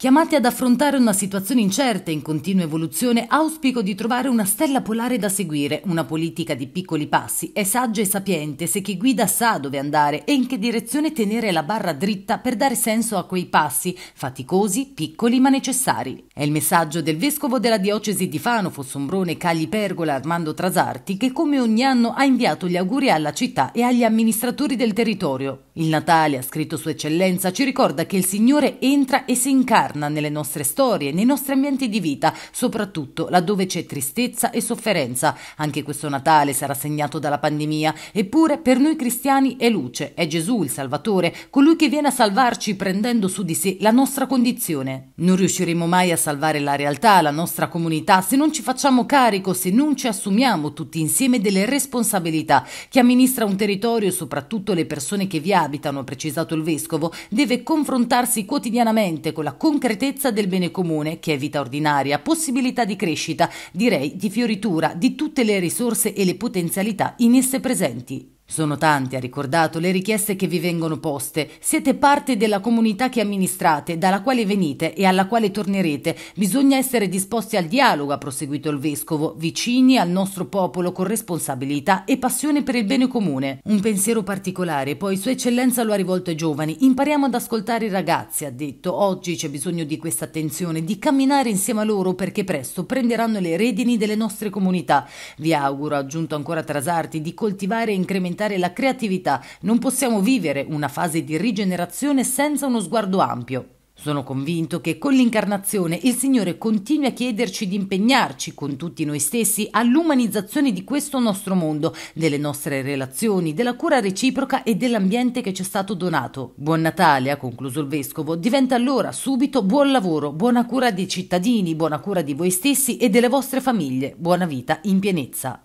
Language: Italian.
Chiamati ad affrontare una situazione incerta e in continua evoluzione, auspico di trovare una stella polare da seguire, una politica di piccoli passi. È saggio e sapiente se chi guida sa dove andare e in che direzione tenere la barra dritta per dare senso a quei passi, faticosi, piccoli ma necessari. È il messaggio del vescovo della diocesi di Fano, Fossombrone, Cagli Pergola, Armando Trasarti, che come ogni anno ha inviato gli auguri alla città e agli amministratori del territorio. Il Natale, ha scritto Sua Eccellenza, ci ricorda che il Signore entra e si incarica incarna nelle nostre storie, nei nostri ambienti di vita, soprattutto laddove c'è tristezza e sofferenza. Anche questo Natale sarà segnato dalla pandemia, eppure per noi cristiani è luce, è Gesù il Salvatore, colui che viene a salvarci prendendo su di sé la nostra condizione. Non riusciremo mai a salvare la realtà, la nostra comunità, se non ci facciamo carico, se non ci assumiamo tutti insieme delle responsabilità. Chi amministra un territorio, soprattutto le persone che vi abitano, ha precisato il Vescovo, deve confrontarsi quotidianamente con la comunità concretezza del bene comune, che è vita ordinaria, possibilità di crescita, direi di fioritura di tutte le risorse e le potenzialità in esse presenti. Sono tante, ha ricordato, le richieste che vi vengono poste. Siete parte della comunità che amministrate, dalla quale venite e alla quale tornerete. Bisogna essere disposti al dialogo, ha proseguito il vescovo, vicini al nostro popolo con responsabilità e passione per il bene comune. Un pensiero particolare, poi Sua Eccellenza lo ha rivolto ai giovani. Impariamo ad ascoltare i ragazzi, ha detto. Oggi c'è bisogno di questa attenzione, di camminare insieme a loro perché presto prenderanno le redini delle nostre comunità. Vi auguro, ha aggiunto ancora Trasarti, di coltivare e incrementare alimentare la creatività, non possiamo vivere una fase di rigenerazione senza uno sguardo ampio. Sono convinto che con l'incarnazione il Signore continui a chiederci di impegnarci con tutti noi stessi all'umanizzazione di questo nostro mondo, delle nostre relazioni, della cura reciproca e dell'ambiente che ci è stato donato. Buon Natale, ha concluso il Vescovo, diventa allora subito buon lavoro, buona cura dei cittadini, buona cura di voi stessi e delle vostre famiglie, buona vita in pienezza.